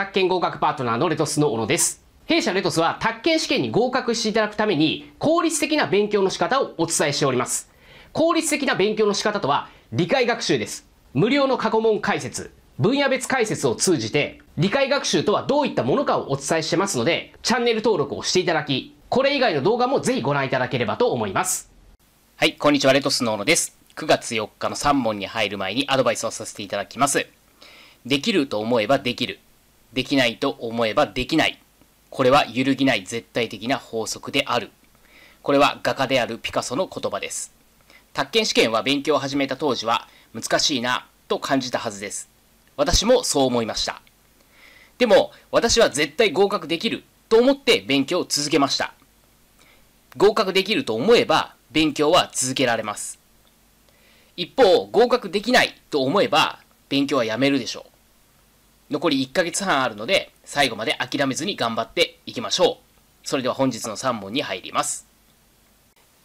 宅建合格パートナーのレトスの小野です。弊社レトスは宅建試験に合格していただくために効率的な勉強の仕方をお伝えしております。効率的な勉強の仕方とは理解学習です。無料の過去問解説、分野別解説を通じて理解学習とはどういったものかをお伝えしてますのでチャンネル登録をしていただき、これ以外の動画もぜひご覧いただければと思います。はい、こんにちはレトスの小野です。9月4日の3問に入る前にアドバイスをさせていただきます。できると思えばできる。できないと思えばできない。これは揺るぎない絶対的な法則である。これは画家であるピカソの言葉です。宅建試験は勉強を始めた当時は難しいなと感じたはずです。私もそう思いました。でも私は絶対合格できると思って勉強を続けました。合格できると思えば勉強は続けられます。一方、合格できないと思えば勉強はやめるでしょう。残り1ヶ月半あるので、最後まで諦めずに頑張っていきましょう。それでは本日の3問に入ります。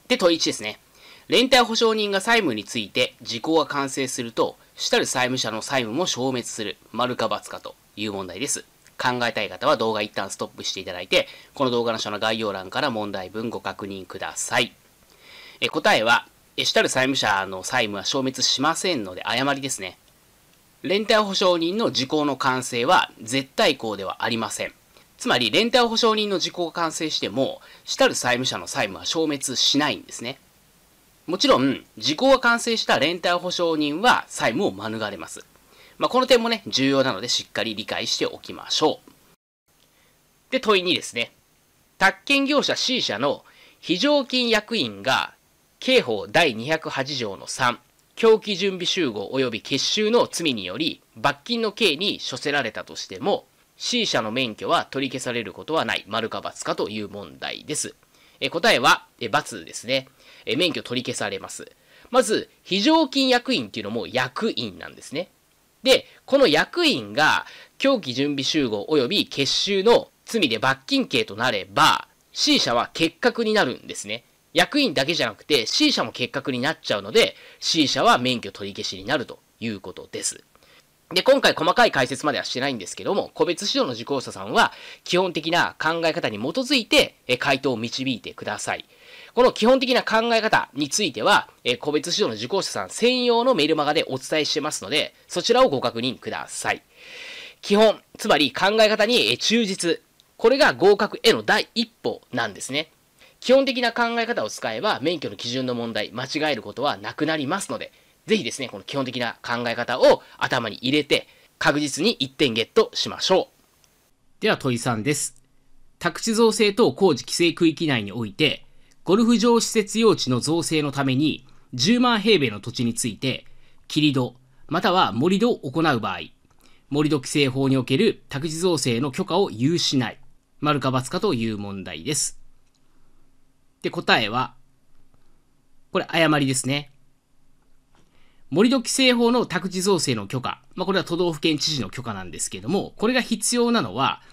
で、問1ですね。連帯保証人が債務について時効が完成すると、主たる債務者の債務も消滅する、丸か×かという問題です。考えたい方は動画一旦ストップしていただいて、この動画の下の概要欄から問題文ご確認ください。え答えは、主たる債務者の債務は消滅しませんので、誤りですね。連帯保証人の時効の完成は絶対項ではありません。つまり、連帯保証人の時効が完成しても、主たる債務者の債務は消滅しないんですね。もちろん、時効が完成した連帯保証人は債務を免れます。まあ、この点もね、重要なのでしっかり理解しておきましょう。で、問い2ですね。宅建業者 C 社の非常勤役員が刑法第208条の3、狂気準備集合及び結集の罪により罰金の刑に処せられたとしても C 社の免許は取り消されることはない丸か罰かという問題です。え答えは、え罰ですねえ。免許取り消されます。まず、非常勤役員っていうのも役員なんですね。で、この役員が狂気準備集合及び結集の罪で罰金刑となれば、C 社は結核になるんですね。役員だけじゃなくて C 社も結核になっちゃうので C 社は免許取り消しになるということです。で、今回細かい解説まではしてないんですけども、個別指導の受講者さんは、基本的な考え方に基づいて、回答を導いてください。この基本的な考え方については、個別指導の受講者さん専用のメールマガでお伝えしてますので、そちらをご確認ください。基本、つまり考え方に忠実。これが合格への第一歩なんですね。基本的な考え方を使えば免許の基準の問題、間違えることはなくなりますので、ぜひですね、この基本的な考え方を頭に入れて、確実に1点ゲットしましょう。では、問いさんです。宅地造成等工事規制区域内において、ゴルフ場施設用地の造成のために、10万平米の土地について、切り土、または盛り土を行う場合、盛り土規制法における宅地造成の許可を有しない、丸か×かという問題です。で、答えは、これ誤りですね。盛土規制法の宅地造成の許可。まあ、これは都道府県知事の許可なんですけども、これが必要なのは、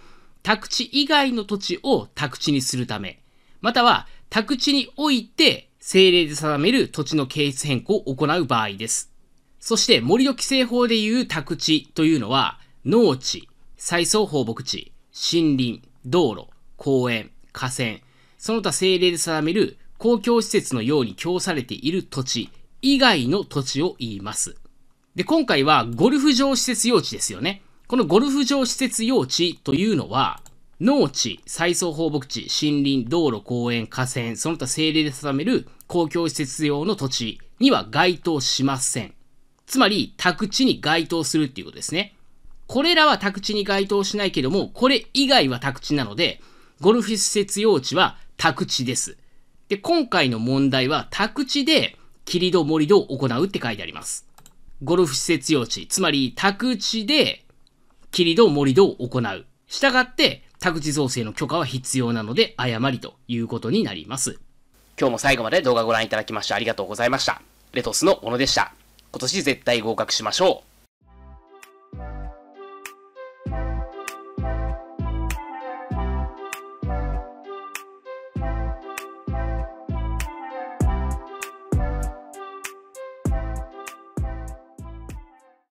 宅地以外の土地を宅地にするため、または宅地において政令で定める土地の形質変更を行う場合です。そして、盛土規制法でいう宅地というのは、農地、再送放牧地、森林、道路、公園、河川、その他政令で定める公共施設のように供されている土地以外の土地を言います。で、今回はゴルフ場施設用地ですよね。このゴルフ場施設用地というのは、農地、再送放牧地、森林、道路、公園、河川、その他政令で定める公共施設用の土地には該当しません。つまり、宅地に該当するっていうことですね。これらは宅地に該当しないけども、これ以外は宅地なので、ゴルフ施設用地は宅地です。で、今回の問題は宅地で切り戸盛り戸を行うって書いてあります。ゴルフ施設用地、つまり宅地で切り戸盛り戸を行う。したがって、宅地造成の許可は必要なので、誤りということになります。今日も最後まで動画ご覧いただきましてありがとうございました。レトスの小野でした。今年絶対合格しましょう。